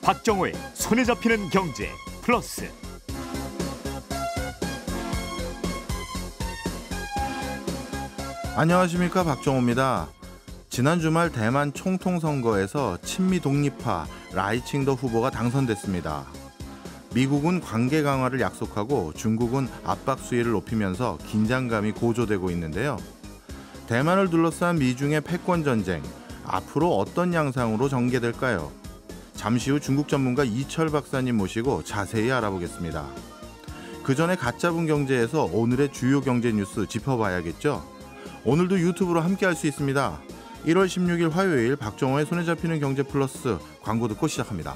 박정호의 손에 잡히는 경제 플러스 안녕하십니까 박정호입니다. 지난 주말 대만 총통 선거에서 친미 독립파 라이칭더 후보가 당선됐습니다. 미국은 관계 강화를 약속하고 중국은 압박 수위를 높이면서 긴장감이 고조되고 있는데요. 대만을 둘러싼 미중의 패권 전쟁 앞으로 어떤 양상으로 전개될까요? 잠시 후 중국 전문가 이철 박사님 모시고 자세히 알아보겠습니다. 그 전에 가짜분 경제에서 오늘의 주요 경제 뉴스 짚어봐야겠죠? 오늘도 유튜브로 함께 할 수 있습니다. 1월 16일 화요일 박정호의 손에 잡히는 경제 플러스 광고 듣고 시작합니다.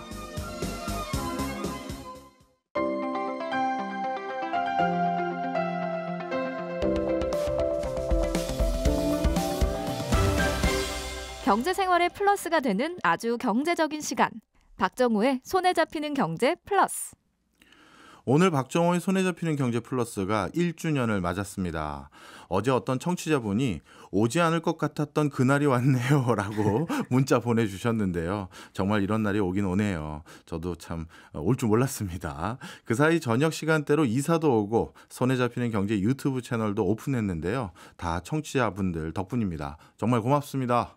경제 생활에 플러스가 되는 아주 경제적인 시간. 박정우의 손에 잡히는 경제 플러스. 오늘 박정호의 손에 잡히는 경제 플러스가 1주년을 맞았습니다. 어제 어떤 청취자분이 오지 않을 것 같았던 그날이 왔네요. 라고 문자 보내주셨는데요. 정말 이런 날이 오긴 오네요. 저도 참 올 줄 몰랐습니다. 그 사이 저녁 시간대로 이사도 오고 손에 잡히는 경제 유튜브 채널도 오픈했는데요. 다 청취자분들 덕분입니다. 정말 고맙습니다.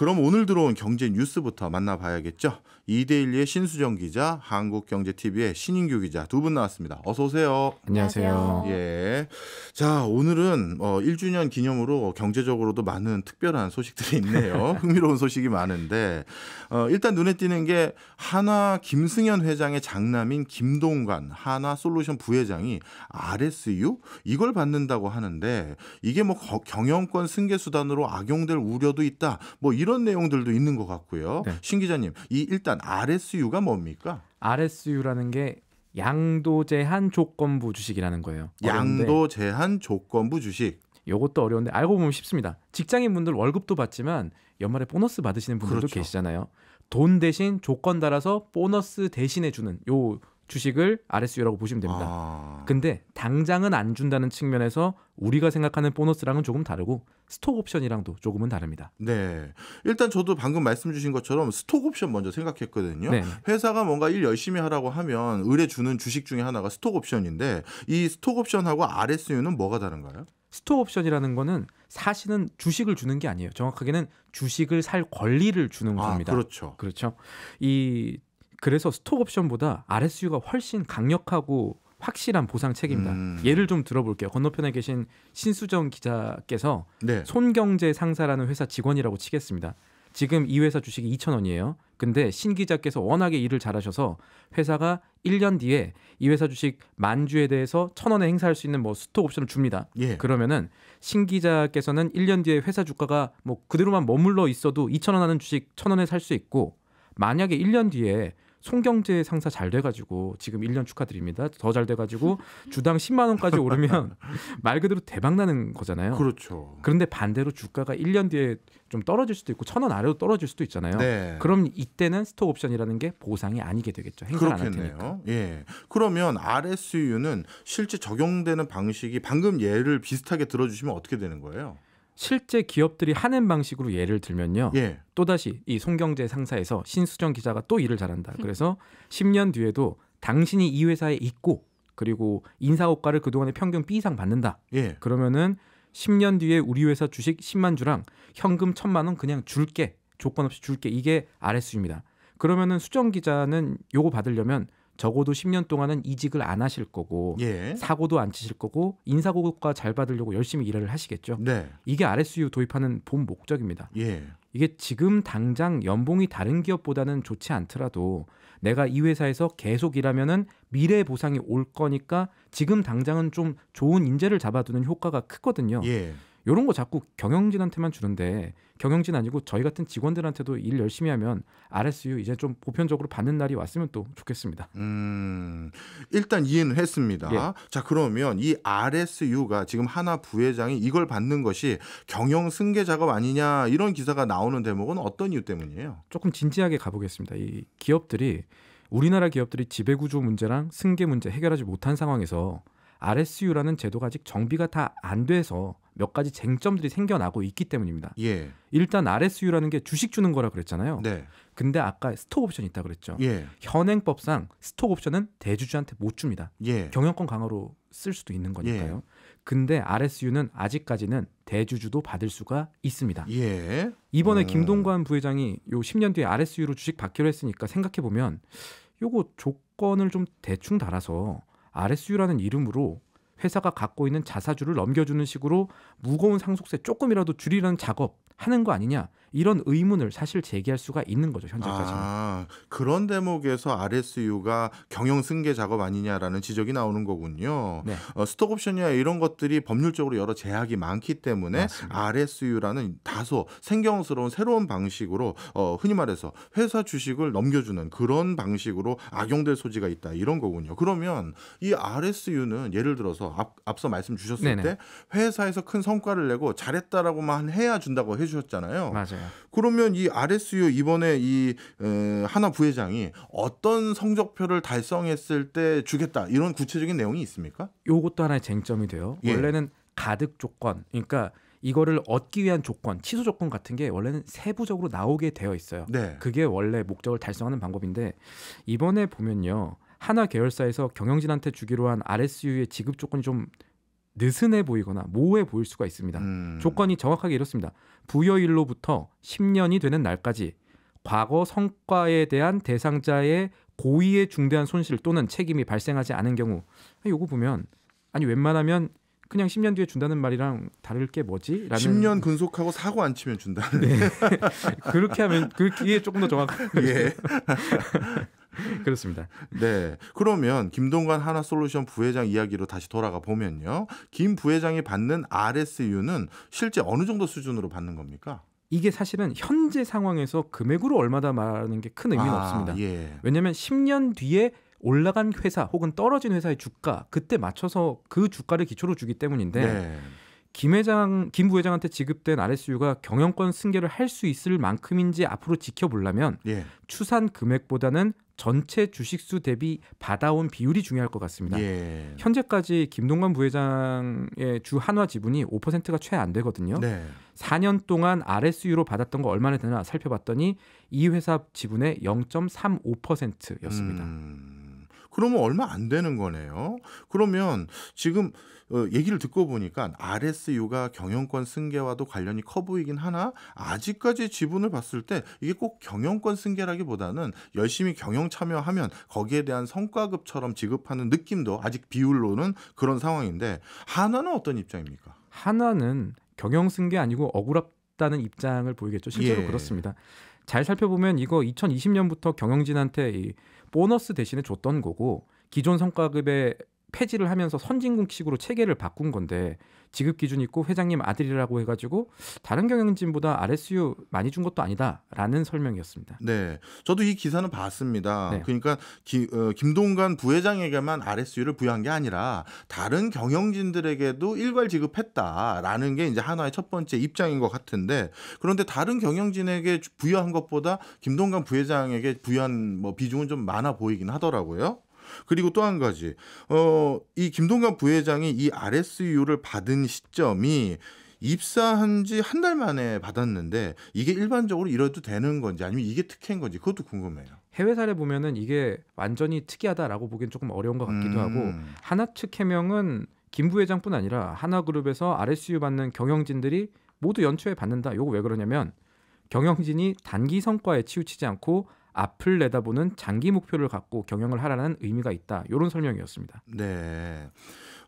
그럼 오늘 들어온 경제 뉴스부터 만나봐야겠죠. 이데일리의 신수정 기자, 한국경제TV의 신인규 기자 두 분 나왔습니다. 어서 오세요. 안녕하세요. 예. 자, 오늘은 어, 1주년 기념으로 경제적으로도 많은 특별한 소식들이 있네요. 흥미로운 소식이 많은데 어, 일단 눈에 띄는 게 한화 김승현 회장의 장남인 김동관 한화 솔루션 부회장이 RSU 이걸 받는다고 하는데 이게 뭐 경영권 승계 수단으로 악용될 우려도 있다. 뭐 이런 내용들도 있는 것 같고요. 네. 신 기자님, 이 일단 있지만 RSU가 뭡니까? RSU라는 게 양도 제한 조건부 주식이라는 거예요. 어려운데. 양도 제한 조건부 주식. 요것도 어려운데 알고 보면 쉽습니다. 직장인 분들 월급도 받지만 연말에 보너스 받으시는 분들도 그렇죠. 계시잖아요. 돈 대신 조건 따라서 보너스 대신에 주는 요 주식을 RSU라고 보시면 됩니다. 아... 근데 당장은 안 준다는 측면에서 우리가 생각하는 보너스랑은 조금 다르고 스톡 옵션이랑도 조금은 다릅니다. 네. 일단 저도 방금 말씀 주신 것처럼 스톡 옵션 먼저 생각했거든요. 네. 회사가 뭔가 일 열심히 하라고 하면 의뢰 주는 주식 중에 하나가 스톡 옵션인데 이 스톡 옵션하고 RSU는 뭐가 다른가요? 스톡 옵션이라는 거는 사실은 주식을 주는 게 아니에요. 정확하게는 주식을 살 권리를 주는 아, 겁니다. 아, 그렇죠. 그렇죠. 이 그래서 스톡 옵션보다 RSU가 훨씬 강력하고 확실한 보상 책입니다 음. 예를 좀 들어볼게요. 건너편에 계신 신수정 기자께서 네. 손경제 상사라는 회사 직원이라고 치겠습니다. 지금 이 회사 주식이 2,000원이에요. 근데 신 기자께서 워낙에 일을 잘하셔서 회사가 1년 뒤에 이 회사 주식 만 주에 대해서 1,000원에 행사할 수 있는 뭐 스톡 옵션을 줍니다. 예. 그러면은 신 기자께서는 1년 뒤에 회사 주가가 뭐 그대로만 머물러 있어도 2,000원 하는 주식 1,000원에 살 수 있고 만약에 1년 뒤에 송경재 상사 잘 돼가지고 지금 1년 축하드립니다. 더 잘 돼가지고 주당 10만 원까지 오르면 말 그대로 대박 나는 거잖아요. 그렇죠. 그런데 반대로 주가가 1년 뒤에 좀 떨어질 수도 있고 천 원 아래로 떨어질 수도 있잖아요. 네. 그럼 이때는 스톡 옵션이라는 게 보상이 아니게 되겠죠. 그렇겠네요. 예. 그러면 RSU는 실제 적용되는 방식이 방금 예를 비슷하게 들어주시면 어떻게 되는 거예요? 실제 기업들이 하는 방식으로 예를 들면요. 예. 또다시 이 송경제 상사에서 신수정 기자가 또 일을 잘한다. 그래서 10년 뒤에도 당신이 이 회사에 있고 그리고 인사고과를 그동안에 평균 B 이상 받는다. 예. 그러면은 10년 뒤에 우리 회사 주식 10만 주랑 현금 1 0 0 0만원 그냥 줄게. 조건 없이 줄게. 이게 아래 수입니다 그러면은 수정 기자는 요거 받으려면 적어도 10년 동안은 이직을 안 하실 거고 예. 사고도 안 치실 거고 인사고과 잘 받으려고 열심히 일을 하시겠죠. 네. 이게 RSU 도입하는 본 목적입니다. 예. 이게 지금 당장 연봉이 다른 기업보다는 좋지 않더라도 내가 이 회사에서 계속 일하면은 미래 보상이 올 거니까 지금 당장은 좀 좋은 인재를 잡아두는 효과가 크거든요. 예. 이런거 자꾸 경영진한테만 주는데 경영진 아니고 저희 같은 직원들한테도 일 열심히 하면 RSU 이제 좀 보편적으로 받는 날이 왔으면 또 좋겠습니다. 음, 일단 이해는 했습니다. 예. 자 그러면 이 RSU가 지금 하나 부회장이 이걸 받는 것이 경영 승계 작업 아니냐 이런 기사가 나오는 대목은 어떤 이유 때문이에요? 조금 진지하게 가보겠습니다. 이 기업들이 우리나라 기업들이 지배구조 문제랑 승계 문제 해결하지 못한 상황에서 RSU라는 제도가 아직 정비가 다 안 돼서 몇 가지 쟁점들이 생겨나고 있기 때문입니다. 예. 일단 RSU라는 게 주식 주는 거라 그랬잖아요. 네. 근데 아까 스톡 옵션 이 있다 그랬죠. 예. 현행법상 스톡 옵션은 대주주한테 못 줍니다. 예. 경영권 강화로 쓸 수도 있는 거니까요. 예. 근데 RSU는 아직까지는 대주주도 받을 수가 있습니다. 예. 이번에 음. 김동관 부회장이 요 10년 뒤에 RSU로 주식 받기로 했으니까 생각해 보면 요거 조건을 좀 대충 달아서 RSU라는 이름으로 회사가 갖고 있는 자사주를 넘겨주는 식으로 무거운 상속세 조금이라도 줄이라는 작업 하는 거 아니냐 이런 의문을 사실 제기할 수가 있는 거죠 현재까지는. 아, 그런 대목에서 RSU가 경영 승계 작업 아니냐라는 지적이 나오는 거군요. 네. 어, 스톡옵션이나 이런 것들이 법률적으로 여러 제약이 많기 때문에 맞습니다. RSU라는 다소 생경스러운 새로운 방식으로 어, 흔히 말해서 회사 주식을 넘겨주는 그런 방식으로 악용될 소지가 있다 이런 거군요. 그러면 이 RSU는 예를 들어서 앞, 서 말씀 주셨을 네네. 때 회사에서 큰 성과를 내고 잘했다라고만 해야 준다고 해주셨잖아요. 맞아요. 네. 그러면 이 RSU 이번에 이 하나 부회장이 어떤 성적표를 달성했을 때 주겠다 이런 구체적인 내용이 있습니까? 요것도 하나의 쟁점이 돼요. 예. 원래는 가득 조건, 그러니까 이거를 얻기 위한 조건, 취소 조건 같은 게 원래는 세부적으로 나오게 되어 있어요. 네. 그게 원래 목적을 달성하는 방법인데 이번에 보면요. 하나 계열사에서 경영진한테 주기로 한 RSU의 지급 조건이 좀 느슨해 보이거나 모호해 보일 수가 있습니다. 음. 조건이 정확하게 이렇습니다. 부여일로부터 10년이 되는 날까지 과거 성과에 대한 대상자의 고의의 중대한 손실 또는 책임이 발생하지 않은 경우 이거 보면 아니 웬만하면 그냥 10년 뒤에 준다는 말이랑 다를 게 뭐지? 라는 10년 근속하고 사고 안 치면 준다. 네. 그렇게 하면 그게 조금 더 정확. 예. 그렇습니다. 네. 그러면 김동관 하나솔루션 부회장 이야기로 다시 돌아가 보면요. 김 부회장이 받는 RSU는 실제 어느 정도 수준으로 받는 겁니까? 이게 사실은 현재 상황에서 금액으로 얼마다 말하는 게 큰 의미는 아, 없습니다. 예. 왜냐하면 10년 뒤에 올라간 회사 혹은 떨어진 회사의 주가 그때 맞춰서 그 주가를 기초로 주기 때문인데 네. 김 회장 김 부회장한테 지급된 RSU가 경영권 승계를 할 수 있을 만큼인지 앞으로 지켜보려면 예. 추산 금액보다는 전체 주식수 대비 받아온 비율이 중요할 것 같습니다. 예. 현재까지 김동관 부회장의 주 한화 지분이 5%가 채 안 되거든요. 네. 4년 동안 RSU로 받았던 거 얼마나 되나 살펴봤더니 이 회사 지분의 0.35%였습니다. 음, 그러면 얼마 안 되는 거네요. 그러면 지금 어, 얘기를 듣고 보니까 RSU가 경영권 승계와도 관련이 커 보이긴 하나 아직까지 지분을 봤을 때 이게 꼭 경영권 승계라기보다는 열심히 경영 참여하면 거기에 대한 성과급처럼 지급하는 느낌도 아직 비율로는 그런 상황인데 하나는 어떤 입장입니까? 하나는 경영 승계 아니고 억울하다는 입장을 보이겠죠. 실제로 예. 그렇습니다. 잘 살펴보면 이거 2020년부터 경영진한테 이 보너스 대신에 줬던 거고 기존 성과급에 폐지를 하면서 선진국식으로 체계를 바꾼 건데 지급 기준 있고 회장님 아들이라고 해가지고 다른 경영진보다 RSU 많이 준 것도 아니다라는 설명이었습니다. 네, 저도 이 기사는 봤습니다. 네. 그러니까 기, 어, 김동관 부회장에게만 RSU를 부여한 게 아니라 다른 경영진들에게도 일괄 지급했다라는 게 이제 하나의 첫 번째 입장인 것 같은데 그런데 다른 경영진에게 부여한 것보다 김동관 부회장에게 부여한 뭐 비중은 좀 많아 보이긴 하더라고요. 그리고 또 한 가지, 어, 이 김동관 부회장이 이 RSU를 받은 시점이 입사한 지 한 달 만에 받았는데 이게 일반적으로 이래도 되는 건지 아니면 이게 특혜인 건지 그것도 궁금해요. 해외 사례 보면은 이게 완전히 특이하다라고 보기엔 조금 어려운 것 같기도 음. 하고 하나 측 해명은 김 부회장뿐 아니라 하나그룹에서 RSU 받는 경영진들이 모두 연초에 받는다. 요거 왜 그러냐면 경영진이 단기 성과에 치우치지 않고 앞을 내다보는 장기 목표를 갖고 경영을 하라는 의미가 있다. 이런 설명이었습니다. 네.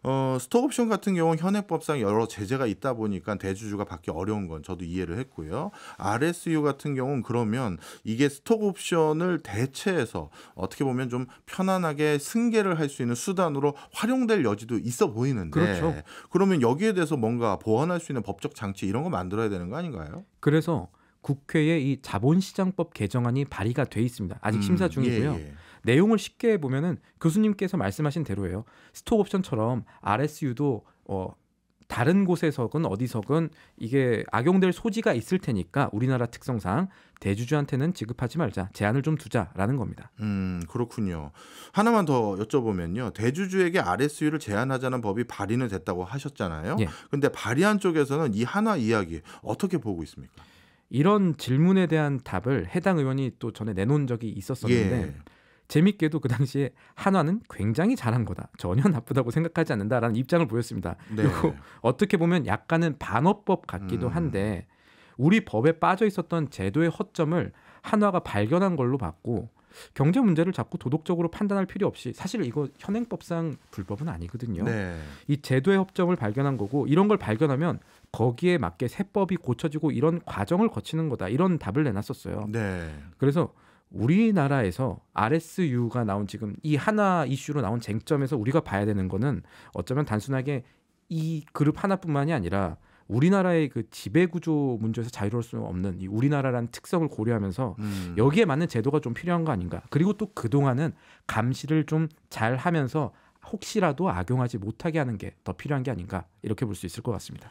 어, 스톡옵션 같은 경우 현행법상 여러 제재가 있다 보니까 대주주가 받기 어려운 건 저도 이해를 했고요. RSU 같은 경우는 그러면 이게 스톡옵션을 대체해서 어떻게 보면 좀 편안하게 승계를 할 수 있는 수단으로 활용될 여지도 있어 보이는데 그렇죠. 그러면 여기에 대해서 뭔가 보완할 수 있는 법적 장치 이런 거 만들어야 되는 거 아닌가요? 그래서 국회에 이 자본시장법 개정안이 발의가 돼 있습니다. 아직 음, 심사 중이고요. 예, 예. 내용을 쉽게 보면은 교수님께서 말씀하신 대로예요. 스톡옵션처럼 RSU도 어 다른 곳에서건 어디서건 이게 악용될 소지가 있을 테니까 우리나라 특성상 대주주한테는 지급하지 말자 제한을 좀 두자라는 겁니다. 음 그렇군요. 하나만 더 여쭤보면요. 대주주에게 RSU를 제한하자는 법이 발의는 됐다고 하셨잖아요. 그런데 예. 발의한 쪽에서는 이 하나 이야기 어떻게 보고 있습니까? 이런 질문에 대한 답을 해당 의원이 또 전에 내놓은 적이 있었었는데 예. 재밌게도 그 당시에 한화는 굉장히 잘한 거다. 전혀 나쁘다고 생각하지 않는다라는 입장을 보였습니다. 네. 그리고 어떻게 보면 약간은 반어법 같기도 음. 한데 우리 법에 빠져 있었던 제도의 허점을 한화가 발견한 걸로 봤고 경제 문제를 자꾸 도덕적으로 판단할 필요 없이 사실 이거 현행법상 불법은 아니거든요. 네. 이 제도의 허점을 발견한 거고 이런 걸 발견하면 거기에 맞게 세법이 고쳐지고 이런 과정을 거치는 거다 이런 답을 내놨었어요. 네. 그래서 우리나라에서 RSU가 나온 지금 이 하나 이슈로 나온 쟁점에서 우리가 봐야 되는 거는 어쩌면 단순하게 이 그룹 하나뿐만이 아니라 우리나라의 그 지배 구조 문제에서 자유로울 수 없는 이 우리나라라는 특성을 고려하면서 음. 여기에 맞는 제도가 좀 필요한 거 아닌가. 그리고 또 그동안은 감시를 좀 잘 하면서 혹시라도 악용하지 못하게 하는 게 더 필요한 게 아닌가 이렇게 볼 수 있을 것 같습니다.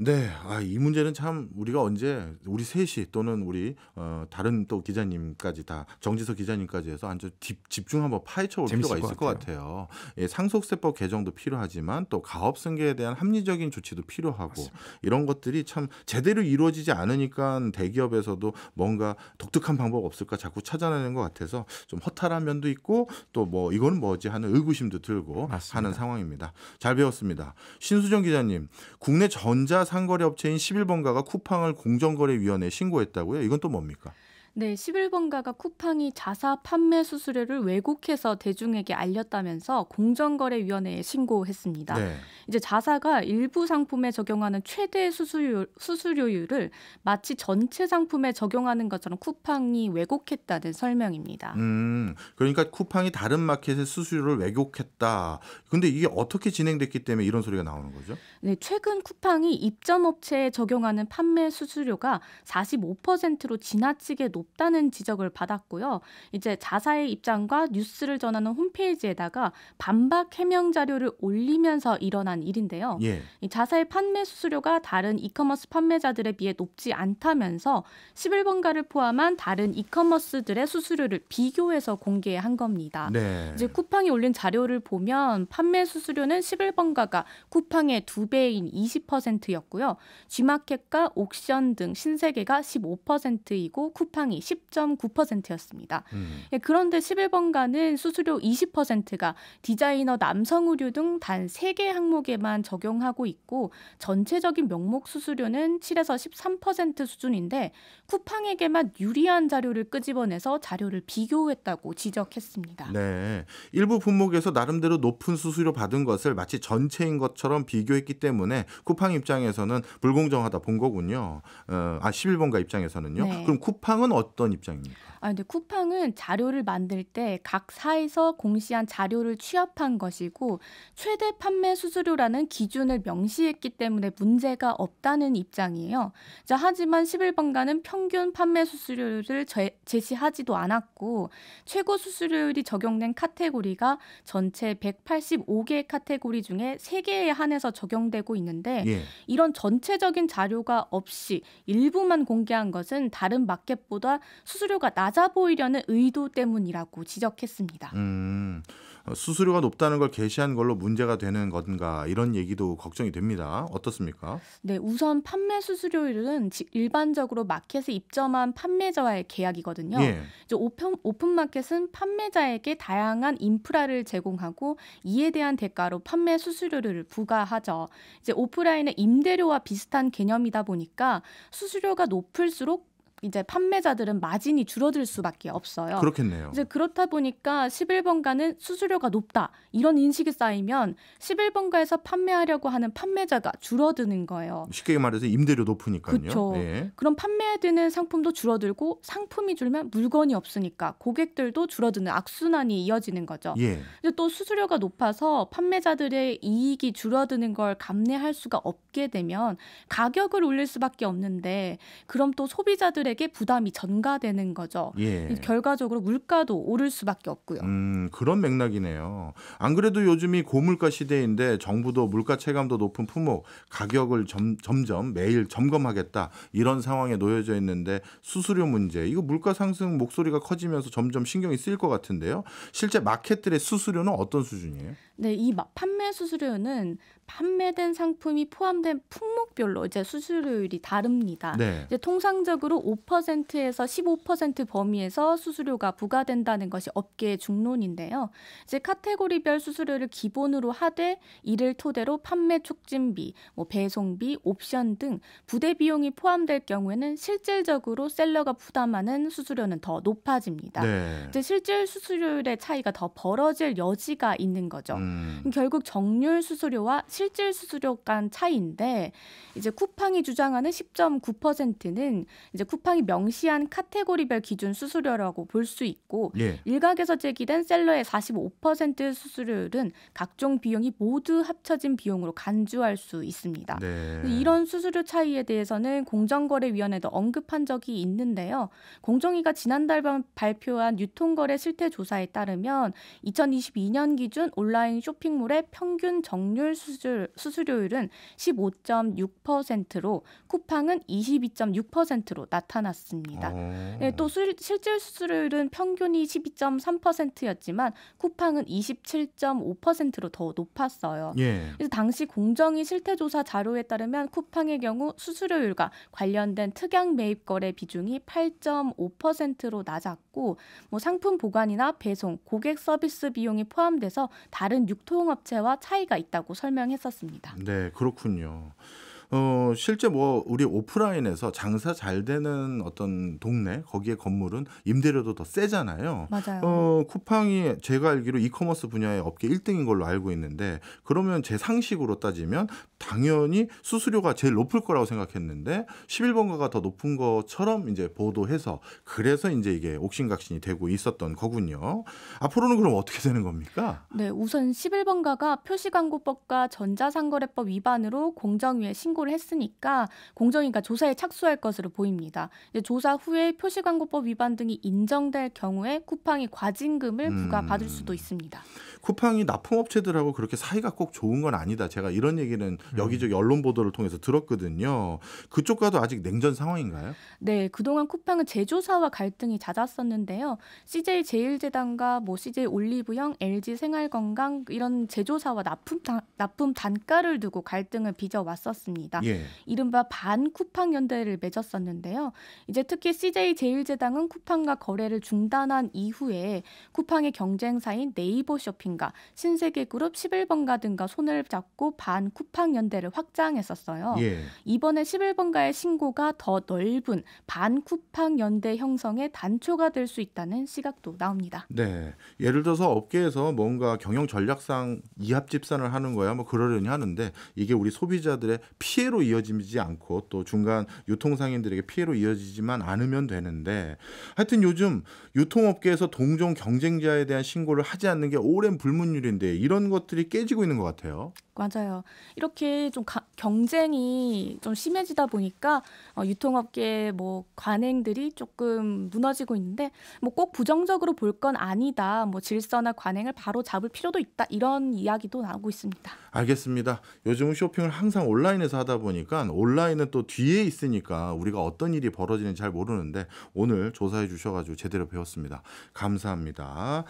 네, 아, 이 문제는 참 우리가 언제 우리 셋이 또는 우리 어, 다른 또 기자님까지 다 정지석 기자님까지 해서 아주 집중 한번 파헤쳐 볼 필요가 있을 것 같아요. 것 같아요. 예, 상속세법 개정도 필요하지만 또 가업승계에 대한 합리적인 조치도 필요하고 맞습니다. 이런 것들이 참 제대로 이루어지지 않으니까 대기업에서도 뭔가 독특한 방법 없을까 자꾸 찾아내는 것 같아서 좀 허탈한 면도 있고 또 뭐이건 뭐지 하는 의구심도 들고 맞습니다. 하는 상황입니다. 잘 배웠습니다. 신수정 기자님, 국내 전자 상거래 업체인 11번가가 쿠팡을 공정거래위원회에 신고했다고요? 이건 또 뭡니까? 네, 11번가가 쿠팡이 자사 판매 수수료를 왜곡해서 대중에게 알렸다면서 공정거래위원회에 신고했습니다. 네. 이제 자사가 일부 상품에 적용하는 최대 수수료, 수수료율을 마치 전체 상품에 적용하는 것처럼 쿠팡이 왜곡했다는 설명입니다. 음, 그러니까 쿠팡이 다른 마켓의 수수료를 왜곡했다. 근데 이게 어떻게 진행됐기 때문에 이런 소리가 나오는 거죠? 네, 최근 쿠팡이 입점업체에 적용하는 판매 수수료가 45%로 지나치게 높 높다는 지적을 받았고요. 이제 자사의 입장과 뉴스를 전하는 홈페이지에다가 반박 해명 자료를 올리면서 일어난 일인데요. 예. 이 자사의 판매 수수료가 다른 이커머스 판매자들에 비해 높지 않다면서 11번가를 포함한 다른 이커머스들의 수수료를 비교해서 공개한 겁니다. 네. 이제 쿠팡이 올린 자료를 보면 판매 수수료는 11번가가 쿠팡의 두 배인 20%였고요. G마켓과 옥션 등 신세계가 15%이고 쿠팡이 수익률이 10.9%였습니다. 음. 예, 그런데 11번가는 수수료 20%가 디자이너 남성 의류 등 단 3개 항목에만 적용하고 있고 전체적인 명목 수수료는 7에서 13% 수준인데 쿠팡에게만 유리한 자료를 끄집어내서 자료를 비교했다고 지적했습니다. 네. 일부 품목에서 나름대로 높은 수수료 받은 것을 마치 전체인 것처럼 비교했기 때문에 쿠팡 입장에서는 불공정하다 본 거군요. 어, 아 11번가 입장에서는요. 네. 그럼 쿠팡은 어떤 입장입니까? 아, 근데 쿠팡은 자료를 만들 때 각 사에서 공시한 자료를 취합한 것이고 최대 판매 수수료라는 기준을 명시했기 때문에 문제가 없다는 입장이에요. 자, 하지만 11번가는 평균 판매 수수료를 제, 제시하지도 않았고 최고 수수료율이 적용된 카테고리가 전체 185개 카테고리 중에 3개에 한해서 적용되고 있는데 예. 이런 전체적인 자료가 없이 일부만 공개한 것은 다른 마켓보다 보다 수수료가 낮아 보이려는 의도 때문이라고 지적했습니다. 음, 수수료가 높다는 걸 게시한 걸로 문제가 되는 건가 이런 얘기도 걱정이 됩니다. 어떻습니까? 네, 우선 판매 수수료율은 일반적으로 마켓에 입점한 판매자와의 계약이거든요. 예. 이제 오픈, 오픈마켓은 판매자에게 다양한 인프라를 제공하고 이에 대한 대가로 판매 수수료를 부과하죠. 이제 오프라인의 임대료와 비슷한 개념이다 보니까 수수료가 높을수록 이제 판매자들은 마진이 줄어들 수밖에 없어요. 그렇겠네요. 이제 그렇다 보니까 11번가는 수수료가 높다 이런 인식이 쌓이면 11번가에서 판매하려고 하는 판매자가 줄어드는 거예요. 쉽게 말해서 임대료 높으니까요. 그렇죠. 예. 그럼 판매되는 상품도 줄어들고 상품이 줄면 물건이 없으니까 고객들도 줄어드는 악순환이 이어지는 거죠. 예. 이제 또 수수료가 높아서 판매자들의 이익이 줄어드는 걸 감내할 수가 없게 되면 가격을 올릴 수밖에 없는데 그럼 또 소비자들의 시민들에게 부담이 전가되는 거죠. 예. 결과적으로 물가도 오를 수밖에 없고요. 음, 그런 맥락이네요. 안 그래도 요즘이 고물가 시대인데 정부도 물가 체감도 높은 품목 가격을 점, 점점 매일 점검하겠다 이런 상황에 놓여져 있는데 수수료 문제 이거 물가 상승 목소리가 커지면서 점점 신경이 쓰일 것 같은데요. 실제 마켓들의 수수료는 어떤 수준이에요? 네, 이 판매 수수료는 판매된 상품이 포함된 품목별로 이제 수수료율이 다릅니다. 네. 이제 통상적으로 5%에서 15% 범위에서 수수료가 부과된다는 것이 업계의 중론인데요. 이제 카테고리별 수수료를 기본으로 하되 이를 토대로 판매 촉진비, 뭐 배송비, 옵션 등 부대 비용이 포함될 경우에는 실질적으로 셀러가 부담하는 수수료는 더 높아집니다. 네. 이제 실질 수수료율의 차이가 더 벌어질 여지가 있는 거죠. 음. 결국 정률 수수료와 실질 수수료 간 차이인데 이제 쿠팡이 주장하는 10.9%는 이제 쿠팡이 명시한 카테고리별 기준 수수료라고 볼 수 있고 예. 일각에서 제기된 셀러의 45% 수수료율은 각종 비용이 모두 합쳐진 비용으로 간주할 수 있습니다. 네. 이런 수수료 차이에 대해서는 공정거래위원회도 언급한 적이 있는데요. 공정위가 지난달 발표한 유통거래 실태 조사에 따르면 2022년 기준 온라인 쇼핑몰의 평균 정률 수수료 수출, 수수료율은 15.6%로 쿠팡은 22.6%로 나타났습니다. 네, 또 수, 실질 수수료율은 평균이 12.3%였지만 쿠팡은 27.5%로 더 높았어요. 예. 그래서 당시 공정위 실태조사 자료에 따르면 쿠팡의 경우 수수료율과 관련된 특약 매입 거래 비중이 8.5%로 낮았고 뭐 상품 보관이나 배송, 고객 서비스 비용이 포함돼서 다른 유통업체와 차이가 있다고 설명했습니다. 했었습니다. 네, 그렇군요. 어, 실제 뭐 우리 오프라인에서 장사 잘 되는 어떤 동네 거기에 건물은 임대료도 더 세잖아요. 맞아요. 어, 쿠팡이 제가 알기로 이커머스 분야의 업계 1등인 걸로 알고 있는데 그러면 제 상식으로 따지면 당연히 수수료가 제일 높을 거라고 생각했는데 11번가가 더 높은 것처럼 이제 보도해서 그래서 이제 이게 옥신각신이 되고 있었던 거군요. 앞으로는 그럼 어떻게 되는 겁니까? 네, 우선 11번가가 표시광고법과 전자상거래법 위반으로 공정위에 신고 신고를 했으니까 공정위가 조사에 착수할 것으로 보입니다. 조사 후에 표시광고법 위반 등이 인정될 경우에 쿠팡이 과징금을 부과받을 음. 수도 있습니다. 쿠팡이 납품업체들하고 그렇게 사이가 꼭 좋은 건 아니다. 제가 이런 얘기는 음. 여기저기 언론 보도를 통해서 들었거든요. 그쪽과도 아직 냉전 상황인가요? 네, 그동안 쿠팡은 제조사와 갈등이 잦았었는데요. CJ 제일제당과 뭐 CJ 올리브영, LG 생활건강 이런 제조사와 납품 단, 납품 단가를 두고 갈등을 빚어왔었습니다. 있습니다. 예. 이른바 반 쿠팡 연대를 맺었었는데요. 이제 특히 CJ 제일제당은 쿠팡과 거래를 중단한 이후에 쿠팡의 경쟁사인 네이버 쇼핑과 신세계그룹 11번가 등과 손을 잡고 반 쿠팡 연대를 확장했었어요. 예. 이번에 11번가의 신고가 더 넓은 반 쿠팡 연대 형성의 단초가 될 수 있다는 시각도 나옵니다. 네, 예를 들어서 업계에서 뭔가 경영 전략상 이합집산을 하는 거야 뭐 그러려니 하는데 이게 우리 소비자들의 피 피해로 이어지지 않고 또 중간 유통상인들에게 피해로 이어지지만 않으면 되는데 하여튼 요즘 유통업계에서 동종 경쟁자에 대한 신고를 하지 않는 게 오랜 불문율인데 이런 것들이 깨지고 있는 것 같아요. 맞아요. 이렇게 좀 가, 경쟁이 좀 심해지다 보니까 어, 유통업계 뭐 관행들이 조금 무너지고 있는데 뭐 꼭 부정적으로 볼 건 아니다. 뭐 질서나 관행을 바로 잡을 필요도 있다. 이런 이야기도 나오고 있습니다. 알겠습니다. 요즘은 쇼핑을 항상 온라인에서 하다 하다 보니까 온라인은 또 뒤에 있으니까 우리가 어떤 일이 벌어지는지 잘 모르는데 오늘 조사해 주셔가지고 제대로 배웠습니다. 감사합니다.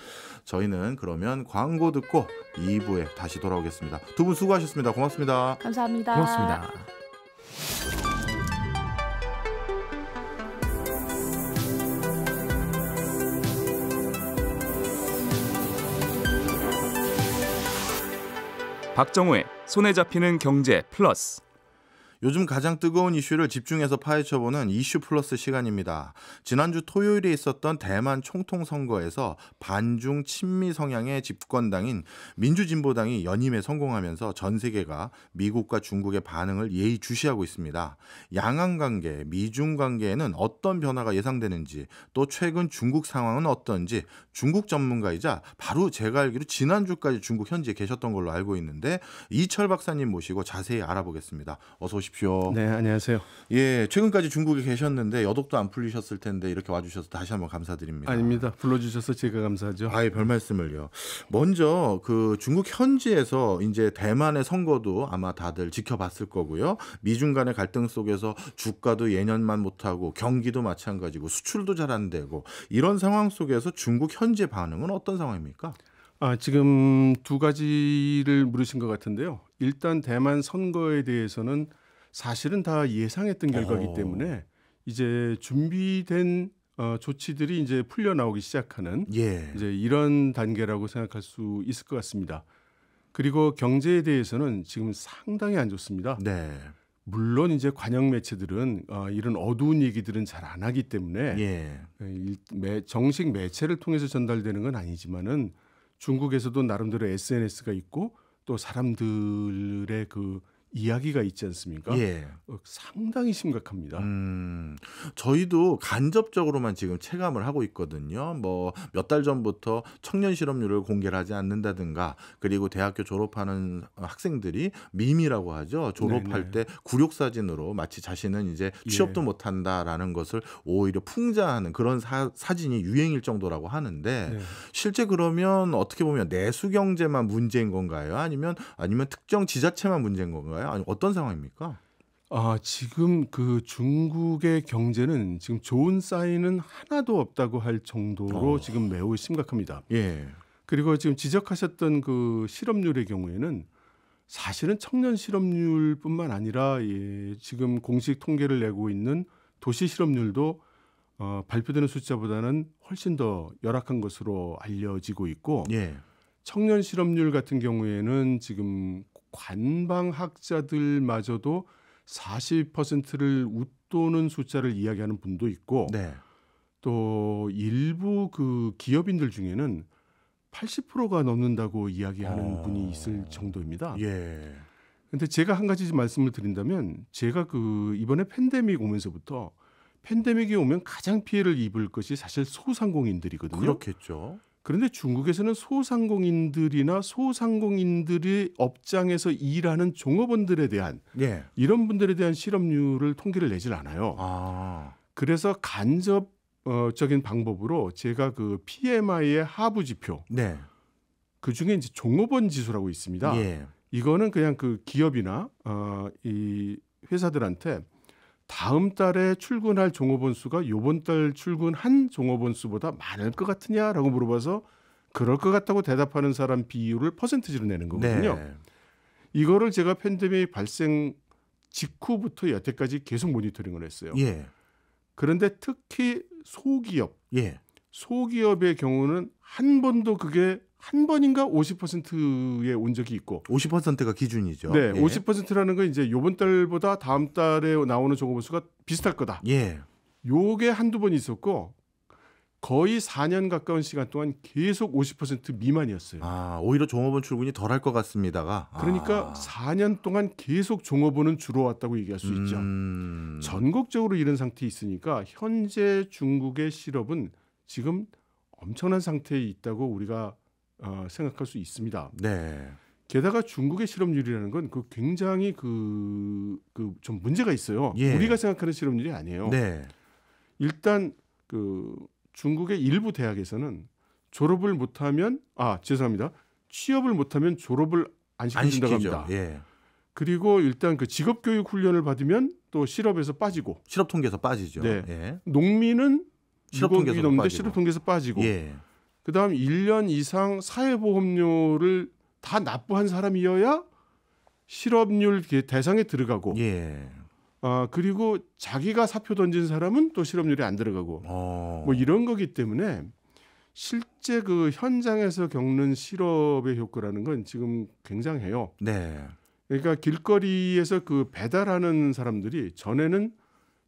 저희는 그러면 광고 듣고 2부에 다시 돌아오겠습니다. 두 분 수고하셨습니다. 고맙습니다. 감사합니다. 고맙습니다. 박정호의 손에 잡히는 경제 플러스 요즘 가장 뜨거운 이슈를 집중해서 파헤쳐보는 이슈 플러스 시간입니다. 지난주 토요일에 있었던 대만 총통 선거에서 반중 친미 성향의 집권당인 민주진보당이 연임에 성공하면서 전 세계가 미국과 중국의 반응을 예의주시하고 있습니다. 양안 관계, 미중 관계에는 어떤 변화가 예상되는지 또 최근 중국 상황은 어떤지 중국 전문가이자 바로 제가 알기로 지난주까지 중국 현지에 계셨던 걸로 알고 있는데 이철 박사님 모시고 자세히 알아보겠습니다. 어서 오십시오. 오십시오. 네, 안녕하세요. 예, 최근까지 중국에 계셨는데 여독도 안 풀리셨을 텐데 이렇게 와주셔서 다시 한번 감사드립니다. 아닙니다. 불러주셔서 제가 감사하죠. 아예 별 말씀을요. 먼저 그 중국 현지에서 이제 대만의 선거도 아마 다들 지켜봤을 거고요. 미중 간의 갈등 속에서 주가도 예년만 못하고 경기도 마찬가지고 수출도 잘 안 되고 이런 상황 속에서 중국 현지 반응은 어떤 상황입니까? 아, 지금 두 가지를 물으신 것 같은데요. 일단 대만 선거에 대해서는 사실은 다 예상했던 결과이기 어. 때문에 이제 준비된 어, 조치들이 이제 풀려 나오기 시작하는 예. 이제 이런 단계라고 생각할 수 있을 것 같습니다. 그리고 경제에 대해서는 지금 상당히 안 좋습니다. 네. 물론 이제 관영 매체들은 어, 이런 어두운 얘기들은 잘 안 하기 때문에 예. 네, 일, 매, 정식 매체를 통해서 전달되는 건 아니지만은 중국에서도 나름대로 SNS가 있고 또 사람들의 그 이야기가 있지 않습니까? 예. 어, 상당히 심각합니다. 음, 저희도 간접적으로만 지금 체감을 하고 있거든요. 뭐 몇 달 전부터 청년 실업률을 공개를 하지 않는다든가 그리고 대학교 졸업하는 학생들이 밈이라고 하죠. 졸업할 네네. 네. 때 굴욕 사진으로 마치 자신은 이제 예. 취업도 예. 못 한다라는 것을 오히려 풍자하는 그런 사, 진이 유행일 정도라고 하는데 네. 실제 그러면 어떻게 보면 내수 경제만 문제인 건가요? 아니면 아니면 특정 지자체만 문제인 건가요? 상가요 아니 어떤 상황입니까? 아, 지금 그 중국의 경제는 지금 좋은 사인은 하나도 없다고 할 정도로 어. 지금 매우 심각합니다. 예. 그리고 지금 지적하셨던 그 실업률의 경우에는 사실은 청년 실업률뿐만 아니라 예, 지금 공식 통계를 내고 있는 도시 실업률도 어, 발표되는 숫자보다는 훨씬 더 열악한 것으로 알려지고 있고 예. 청년 실업률 같은 경우에는 지금 관방학자들마저도 40%를 웃도는 숫자를 이야기하는 분도 있고 네. 또 일부 그 기업인들 중에는 80%가 넘는다고 이야기하는 어... 분이 있을 정도입니다. 예. 근데 제가 한 가지 말씀을 드린다면 제가 그 이번에 팬데믹 오면서부터 팬데믹이 오면 가장 피해를 입을 것이 사실 소상공인들이거든요. 그렇겠죠. 그런데 중국에서는 소상공인들이나 소상공인들이 업장에서 일하는 종업원들에 대한 예. 이런 분들에 대한 실업률을 통계를 내질 않아요. 아. 그래서 간접적인 방법으로 제가 그 PMI의 하부 지표 네. 그 중에 이제 종업원 지수라고 있습니다. 예. 이거는 그냥 그 기업이나 어, 이 회사들한테 다음 달에 출근할 종업원 수가 요번 달 출근한 종업원 수보다 많을 것 같으냐라고 물어봐서 그럴 것 같다고 대답하는 사람 비율을 퍼센트지로 내는 거거든요. 네. 이거를 제가 팬데믹 발생 직후부터 여태까지 계속 모니터링을 했어요. 예. 그런데 특히 소기업, 예. 소기업의 경우는 한 번도 그게 한 번인가 50%에 온 적이 있고 50%가 기준이죠. 네, 예. 50%라는 건 이제 요번 달보다 다음 달에 나오는 종업원 수가 비슷할 거다. 예. 요게 한두 번 있었고 거의 4년 가까운 시간 동안 계속 50% 미만이었어요. 아, 오히려 종업원 출근이 덜 할 것 같습니다가. 그러니까 4년 아. 동안 계속 종업원은 줄어왔다고 얘기할 수 있죠. 음. 전국적으로 이런 상태 있으니까 현재 중국의 실업은 지금 엄청난 상태에 있다고 우리가 어, 생각할 수 있습니다. 네. 게다가 중국의 실업률이라는 건 그 굉장히 그그좀 문제가 있어요. 예. 우리가 생각하는 실업률이 아니에요. 네. 일단 그 중국의 일부 대학에서는 졸업을 못하면 아 죄송합니다 취업을 못하면 졸업을 안 시킨다고 합니다. 예. 그리고 일단 그 직업 교육 훈련을 받으면 또 실업에서 빠지고 실업 통계에서 빠지죠. 네. 예. 농민은 실업 통계에서 넘는데 실업 통계에서 빠지고 예. 그다음 1년 이상 사회보험료를 다 납부한 사람이어야 실업률 대상에 들어가고 예. 아 그리고 자기가 사표 던진 사람은 또 실업률이 안 들어가고 오. 어. 뭐 이런 거기 때문에 실제 그 현장에서 겪는 실업의 효과라는 건 지금 굉장해요. 네. 그러니까 길거리에서 그 배달하는 사람들이 전에는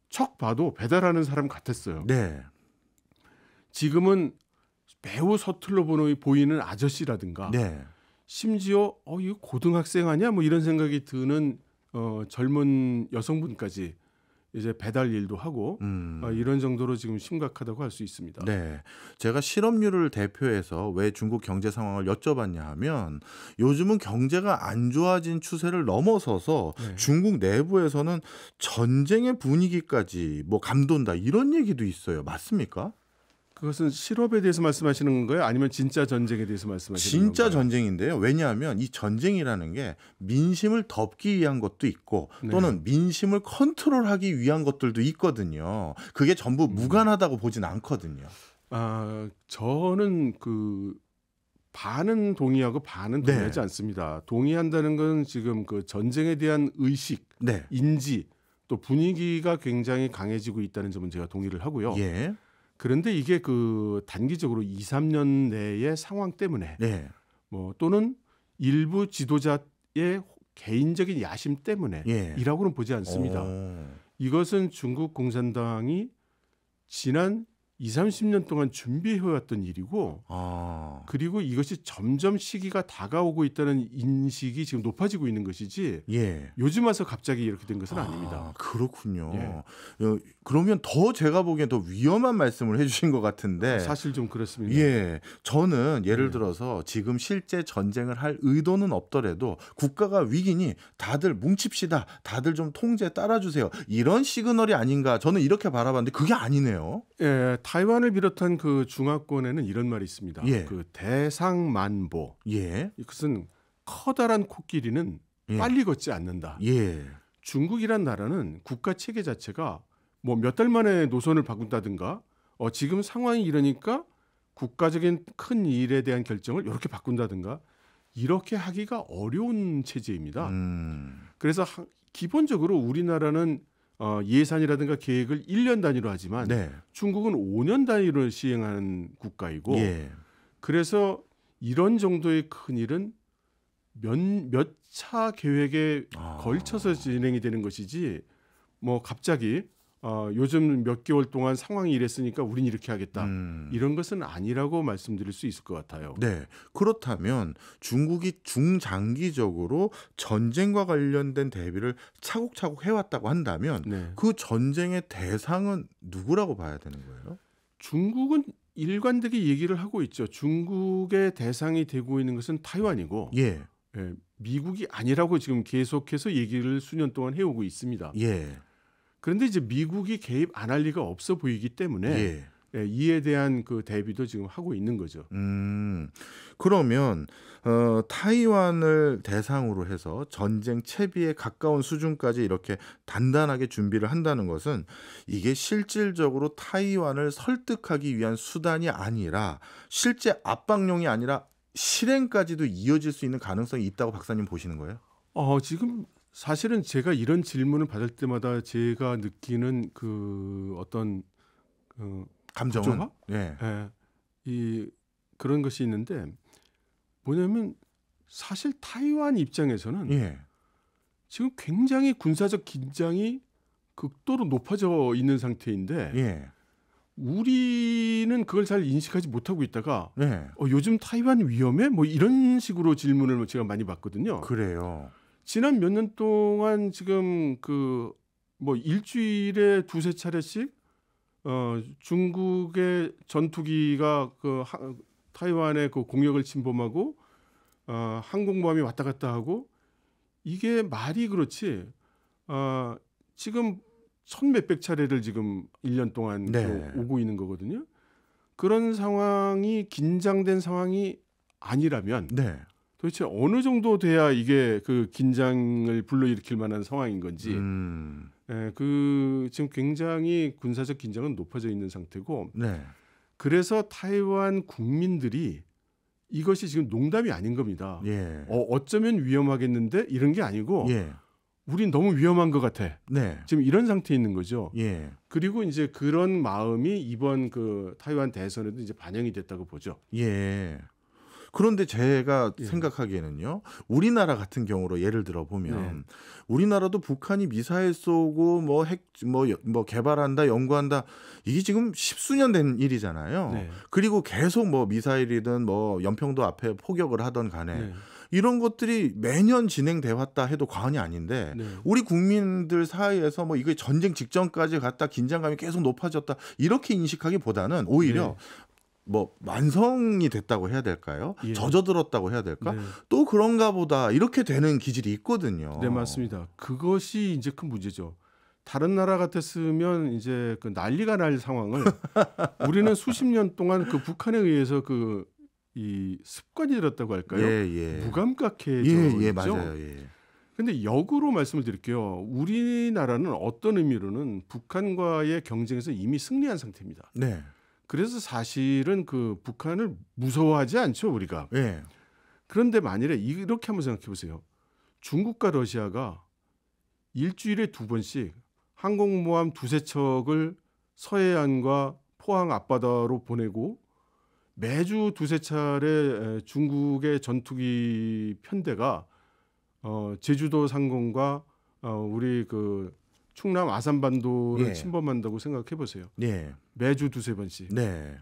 척 봐도 배달하는 사람 같았어요. 네. 지금은 매우 서툴러 보이는 아저씨라든가 네. 심지어 어 이거 고등학생 아니야 뭐 이런 생각이 드는 어 젊은 여성분까지 이제 배달 일도 하고 음. 어, 이런 정도로 지금 심각하다고 할 수 있습니다. 네, 제가 실업률을 대표해서 왜 중국 경제 상황을 여쭤봤냐 하면 요즘은 경제가 안 좋아진 추세를 넘어서서 네. 중국 내부에서는 전쟁의 분위기까지 뭐 감돈다 이런 얘기도 있어요. 맞습니까? 그것은 실업에 대해서 말씀하시는 건가요 아니면 진짜 전쟁에 대해서 말씀하시는 거예요? 진짜 건가요? 전쟁인데요. 왜냐하면 이 전쟁이라는 게 민심을 덮기 위한 것도 있고 네. 또는 네. 민심을 컨트롤하기 위한 것들도 있거든요. 그게 전부 음. 무관하다고 보진 않거든요. 아, 저는 그 반은 동의하고 반은 네. 동의하지 네. 않습니다. 동의한다는 건 지금 그 전쟁에 대한 의식, 네. 인지 또 분위기가 굉장히 강해지고 있다는 점은 제가 동의를 하고요. 예. 그런데 이게 그 단기적으로 2, 3년 내에 상황 때문에 네. 뭐 또는 일부 지도자의 개인적인 야심 때문에 예. 이라고는 보지 않습니다. 오. 어. 이것은 중국 공산당이 지난 20, 3 0년 동안 준비해왔던 일이고 아. 그리고 이것이 점점 시기가 다가오고 있다는 인식이 지금 높아지고 있는 것이지 예. 요즘 와서 갑자기 이렇게 된 것은 아, 닙니다 그렇군요. 예. 어, 그러면 더 제가 보기엔 더 위험한 말씀을 해주신 것 같은데 아, 사실 좀 그렇습니다. 예, 저는 예를 네. 들어서 지금 실제 전쟁을 할 의도는 없더라도 국가가 위기니 다들 뭉칩시다, 다들 좀 통제 따라주세요 이런 시그널이 아닌가 저는 이렇게 바라봤는데 그게 아니네요. 예, 타이완을 비롯한 그 중화권에는 이런 말이 있습니다. 예. 그 대상만보. 예. 이것은 커다란 코끼리는 예. 빨리 걷지 않는다. 예. 중국이란 나라는 국가 체계 자체가 뭐 몇 달 만에 노선을 바꾼다든가 어, 지금 상황이 이러니까 국가적인 큰 일에 대한 결정을 이렇게 바꾼다든가 이렇게 하기가 어려운 체제입니다. 음. 그래서 하, 기본적으로 우리나라는 어, 예산이라든가 계획을 1년 단위로 하지만 네. 중국은 5년 단위로 시행하는 국가이고 예. 그래서 이런 정도의 큰 일은 몇몇 차 계획에 아. 걸쳐서 진행이 되는 것이지 뭐 갑자기 어, 요즘 몇 개월 동안 상황이 이랬으니까 우린 이렇게 하겠다. 음. 이런 것은 아니라고 말씀드릴 수 있을 것 같아요. 네. 그렇다면 중국이 중장기적으로 전쟁과 관련된 대비를 차곡차곡 해왔다고 한다면 네. 그 전쟁의 대상은 누구라고 봐야 되는 거예요? 중국은 일관되게 얘기를 하고 있죠. 중국의 대상이 되고 있는 것은 타이완이고 예. 예 미국이 아니라고 지금 계속해서 얘기를 수년 동안 해오고 있습니다. 예. 그런데 이제 미국이 개입 안 할 리가 없어 보이기 때문에 예. 예, 이에 대한 그 대비도 지금 하고 있는 거죠. 음, 그러면 어, 타이완을 대상으로 해서 전쟁 채비에 가까운 수준까지 이렇게 단단하게 준비를 한다는 것은 이게 실질적으로 타이완을 설득하기 위한 수단이 아니라 실제 압박용이 아니라 실행까지도 이어질 수 있는 가능성이 있다고 박사님 보시는 거예요? 어, 지금 사실은 제가 이런 질문을 받을 때마다 제가 느끼는 그 어떤 그 감정은 예. 예. 이 그런 것이 있는데 뭐냐면 사실 타이완 입장에서는 예. 지금 굉장히 군사적 긴장이 극도로 높아져 있는 상태인데 예. 우리는 그걸 잘 인식하지 못하고 있다가 예. 어, 요즘 타이완 위험해? 뭐 이런 식으로 질문을 제가 많이 받거든요. 그래요. 지난 몇 년 동안 지금 그 뭐 일주일에 두세 차례씩 어 중국의 전투기가 그 하, 타이완의 그 공역을 침범하고 어 항공모함이 왔다 갔다 하고 이게 말이 그렇지 어 지금 천 몇백 차례를 지금 1년 동안 네. 오고 있는 거거든요. 그런 상황이 긴장된 상황이 아니라면 네. 도대체 어느 정도 돼야 이게 그 긴장을 불러일으킬 만한 상황인 건지 음. 예, 그 지금 굉장히 군사적 긴장은 높아져 있는 상태고 네. 그래서 타이완 국민들이 이것이 지금 농담이 아닌 겁니다. 예. 어, 어쩌면 위험하겠는데 이런 게 아니고 예. 우린 너무 위험한 것 같아. 네. 지금 이런 상태에 있는 거죠. 예. 그리고 이제 그런 마음이 이번 그 타이완 대선에도 이제 반영이 됐다고 보죠. 예. 그런데 제가 예. 생각하기에는요. 우리나라 같은 경우로 예를 들어 보면 예. 네. 우리나라도 북한이 미사일 쏘고 뭐 핵뭐뭐 뭐, 개발한다, 연구한다. 이게 지금 십수년 된 일이잖아요. 네. 그리고 계속 뭐 미사일이든 뭐 연평도 앞에 포격을 하던 간에 네. 이런 것들이 매년 진행돼 왔다 해도 과언이 아닌데 네. 우리 국민들 사이에서 뭐 이게 전쟁 직전까지 갔다 긴장감이 계속 높아졌다 이렇게 인식하기보다는 오히려 네. 뭐만성이 됐다고 해야 될까요? 예. 젖어들었다고 해야 될까? 네. 또 그런가 보다 이렇게 되는 기질이 있거든요. 네 맞습니다. 그것이 이제 큰 문제죠. 다른 나라 같았으면 이제 그 난리가 날 상황을 우리는 수십 년 동안 그 북한에 의해서 그 이 습관이 들었다고 할까요? 예, 예. 무감각해져 예, 예, 맞아요. 예. 근데 역으로 말씀을 드릴게요. 우리나라는 어떤 의미로는 북한과의 경쟁에서 이미 승리한 상태입니다. 네. 그래서 사실은 그 북한을 무서워하지 않죠 우리가. 예. 그런데 만일에 이렇게 한번 생각해 보세요. 중국과 러시아가 일주일에 두 번씩 항공모함 두세 척을 서해안과 포항 앞바다로 보내고 매주 두세 차례 중국의 전투기 편대가 어, 제주도 상공과 어, 우리 그 충남 아산반도를 예. 침범한다고 생각해 보세요. 예. 매주 두세 번씩. 네.